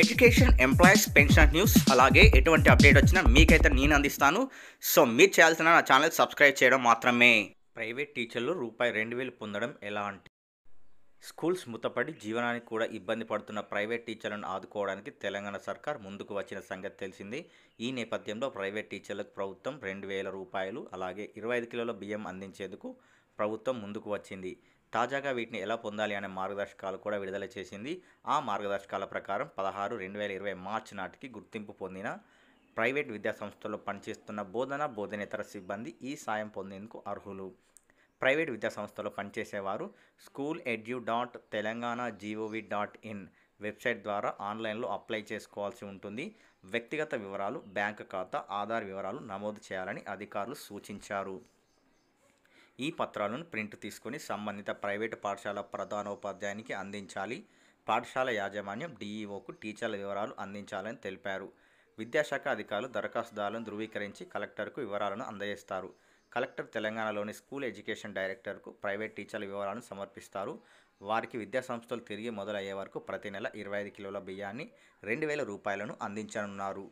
education employees pension news అలాగే ఎటువంటి update వచ్చినా మీకైతే నేను అందిస్తాను సో మీరు చేయాల్సిన నా ఛానల్ సబ్స్క్రైబ్ చేయడం మాత్రమే ప్రైవేట్ టీచర్లు రూపాయి రెండు వేలు పొందడం ఎలా అంటే స్కూల్స్ ముతపడి జీవనానికి కూడా ఇబ్బంది పడుతున్న ప్రైవేట్ టీచర్లను ఆదుకోవడానికి తెలంగాణ సర్కార్ ముందుకు వచ్చిన సంగతి తెలిసింది ఈ నేపథ్యంలో ప్రైవేట్ టీచర్లకు ప్రభుత్వం రెండు వేల రూపాయలు అలాగే ఇరవై ఐదు కిలోల బియ్యం అందించేందుకు ప్రభుత్వం ముందుకు వచ్చింది తాజాగా వీటిని ఎలా పొందాలి అనే మార్గదర్శకాలు కూడా విడుదల చేసింది ఆ మార్గదర్శకాల ప్రకారం పదహారు రెండు వేల ఇరవై మార్చ్ నాటికి గుర్తింపు పొందిన ప్రైవేట్ సంస్థల్లో పనిచేస్తున్న బోధన బోధనేతర సిబ్బంది ఈ సాయం పొందేందుకు అర్హులు ప్రైవేట్ విద్యాసంస్థలో పనిచేసేవారు school edu dot Telangana G O V dot in website ద్వారా ఆన్లైన్లో అప్లై చేసుకోవాల్సి ఉంటుంది వ్యక్తిగత వివరాలు బ్యాంక్ ఖాతా ఆధార్ వివరాలు నమోదు చేయాలని అధికారులు సూచించారు ఈ పత్రాలను ప్రింట్ తీసుకుని సంబంధిత ప్రైవేటు పాఠశాల ప్రధానోపాధ్యాయునికి అందించాలి పాఠశాల యాజమాన్యం డీఈఓకు టీచర్ల వివరాలు అందించాలని తెలిపారు విద్యాశాఖ అధికారులు దరఖాస్తుదారులను ధృవీకరించి కలెక్టర్కు వివరాలను అందజేస్తారు కలెక్టర్ తెలంగాణలోని స్కూల్ ఎడ్యుకేషన్ డైరెక్టర్కు ప్రైవేట్ టీచర్ల వివరాలను సమర్పిస్తారు వారికి విద్యాసంస్థలు తిరిగి మొదలయ్యే వరకు ప్రతి నెల ఇరవై ఐదు కిలోల బియ్యాన్ని రెండు వేల రూపాయలను అందించనున్నారు